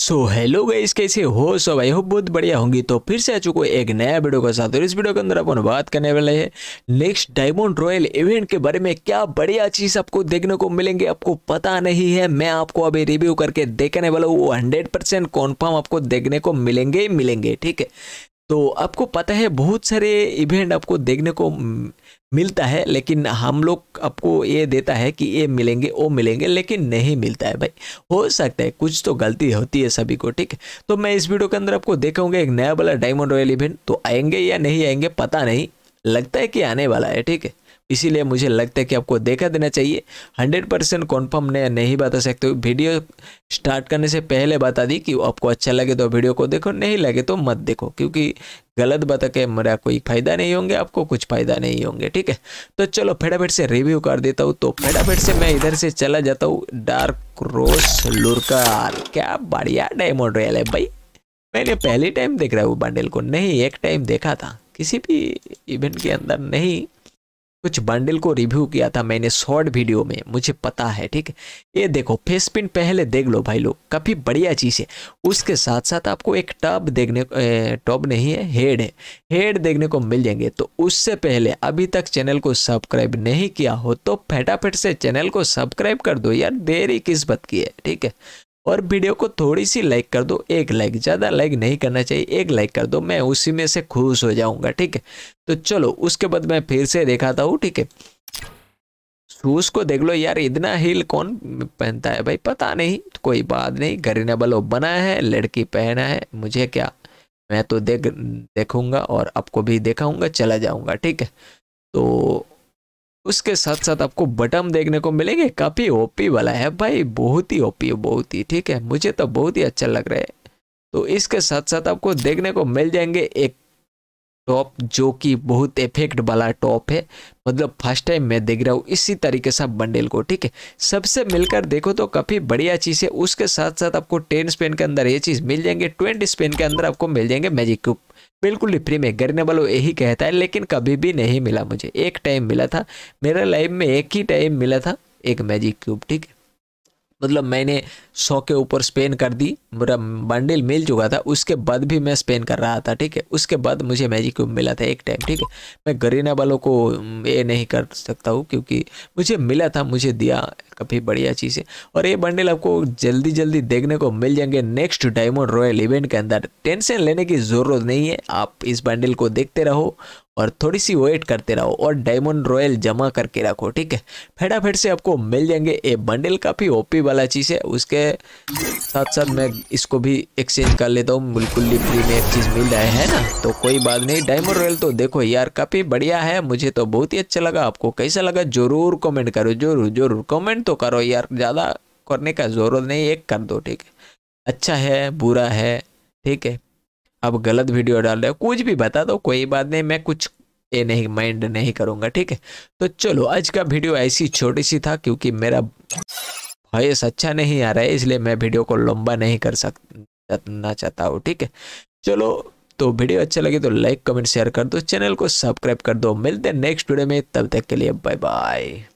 so hello guys कैसे हो सब आई होप बहुत बढ़िया होंगी तो फिर से आ चुके एक नया वीडियो के साथ और इस वीडियो के अंदर अपन बात करने वाले हैं नेक्स्ट डायमंड रॉयल इवेंट के बारे में क्या बढ़िया चीज़ आपको देखने को मिलेंगे आपको पता नहीं है मैं आपको अभी रिव्यू करके देखने वाला हूँ वो हंड्रेड परसेंट कॉन्फर्म आपको देखने को मिलेंगे ही मिलेंगे ठीक है तो आपको पता है बहुत सारे इवेंट आपको देखने को मिलता है लेकिन हम लोग आपको ये देता है कि ये मिलेंगे वो मिलेंगे लेकिन नहीं मिलता है भाई हो सकता है कुछ तो गलती होती है सभी को ठीक है तो मैं इस वीडियो के अंदर आपको देखाऊंगा एक नया वाला डायमंड रॉयल इवेंट तो आएंगे या नहीं आएंगे पता नहीं लगता है कि आने वाला है ठीक है इसीलिए मुझे लगता है कि आपको देखा देना चाहिए हंड्रेड परसेंट कॉन्फर्म नहीं बता सकते वीडियो स्टार्ट करने से पहले बता दी कि आपको अच्छा लगे तो वीडियो को देखो नहीं लगे तो मत देखो क्योंकि गलत बता के मेरा कोई फायदा नहीं होंगे आपको कुछ फायदा नहीं होंगे ठीक है तो चलो फटाफट से रिव्यू कर देता हूँ तो फटाफट से मैं इधर से चला जाता हूँ डार्क रोस लुरकार क्या बढ़िया डायमंड रॉयल है भाई मैंने पहले टाइम देख रहा हूँ बंडल को नहीं एक टाइम देखा था किसी भी इवेंट के अंदर नहीं कुछ बंडल को रिव्यू किया था मैंने शॉर्ट वीडियो में मुझे पता है ठीक है ये देखो फेस पिन पहले देख लो भाई लोग काफ़ी बढ़िया चीज़ है उसके साथ साथ आपको एक टॉप देखने टॉप नहीं है हेड है हेड देखने को मिल जाएंगे तो उससे पहले अभी तक चैनल को सब्सक्राइब नहीं किया हो तो फटाफट से चैनल को सब्सक्राइब कर दो यार देरी किस्मत की है ठीक है और वीडियो को थोड़ी सी लाइक कर दो एक लाइक ज़्यादा लाइक नहीं करना चाहिए एक लाइक कर दो मैं उसी में से खुश हो जाऊंगा ठीक है तो चलो उसके बाद मैं फिर से दिखाता हूँ ठीक है शूज़ को देख लो यार इतना हील कौन पहनता है भाई पता नहीं तो कोई बात नहीं बलो बना है लड़की पहना है मुझे क्या मैं तो देख देखूंगा और आपको भी देखाऊंगा चला जाऊंगा ठीक है तो उसके साथ साथ आपको बटम देखने को मिलेंगे काफ़ी ओपी वाला है भाई बहुत ही ओपी है बहुत ही ठीक है मुझे तो बहुत ही अच्छा लग रहा है तो इसके साथ साथ आपको देखने को मिल जाएंगे एक टॉप जो कि बहुत इफेक्ट वाला टॉप है मतलब फर्स्ट टाइम मैं देख रहा हूँ इसी तरीके से बंडल को ठीक है सबसे मिलकर देखो तो काफ़ी बढ़िया चीज़ है उसके साथ साथ आपको टेन स्पेन के अंदर ये चीज़ मिल जाएंगे ट्वेंटी स्पेन के अंदर आपको मिल जाएंगे मैजिक क्यूब बिल्कुल डिप्री में गरीने वालों यही कहता है लेकिन कभी भी नहीं मिला मुझे एक टाइम मिला था मेरा लाइफ में एक ही टाइम मिला था एक मैजिक क्यूब ठीक है मतलब मैंने सौ के ऊपर स्पेन कर दी मेरा बंडल मिल चुका था उसके बाद भी मैं स्पेन कर रहा था ठीक है उसके बाद मुझे मैजिक क्यूब मिला था एक टाइम ठीक है मैं गरीना वालों को ये नहीं कर सकता हूँ क्योंकि मुझे मिला था मुझे दिया काफ़ी बढ़िया चीज़ है और ये बंडल आपको जल्दी जल्दी देखने को मिल जाएंगे नेक्स्ट डायमंड रॉयल इवेंट के अंदर टेंशन लेने की ज़रूरत नहीं है आप इस बंडल को देखते रहो और थोड़ी सी वेट करते रहो और डायमंड रॉयल जमा करके रखो ठीक है फटाफट से आपको मिल जाएंगे ये बंडल काफ़ी ओपी वाला चीज़ है उसके साथ साथ मैं इसको भी एक्सचेंज कर लेता हूँ बिल्कुल ही फ्री में एक चीज़ मिल रहा है ना तो कोई बात नहीं डायमंड रॉयल तो देखो यार काफ़ी बढ़िया है मुझे तो बहुत ही अच्छा लगा आपको कैसा लगा ज़रूर कमेंट करो जरूर जरूर कमेंट तो करो यार ज़्यादा करने का ज़रूरत नहीं एक कर दो ठीक है अच्छा है बुरा है ठीक है अब गलत वीडियो डाल रहे हो कुछ भी बता दो कोई बात नहीं मैं कुछ ये नहीं माइंड नहीं करूँगा ठीक है तो चलो आज का वीडियो ऐसी छोटी सी था क्योंकि मेरा वॉयस अच्छा नहीं आ रहा है इसलिए मैं वीडियो को लंबा नहीं कर सकना चाहता हूँ ठीक है चलो तो वीडियो अच्छा लगे तो लाइक कमेंट शेयर कर दो चैनल को सब्सक्राइब कर दो मिलते हैं नेक्स्ट वीडियो में तब तक के लिए बाय बाय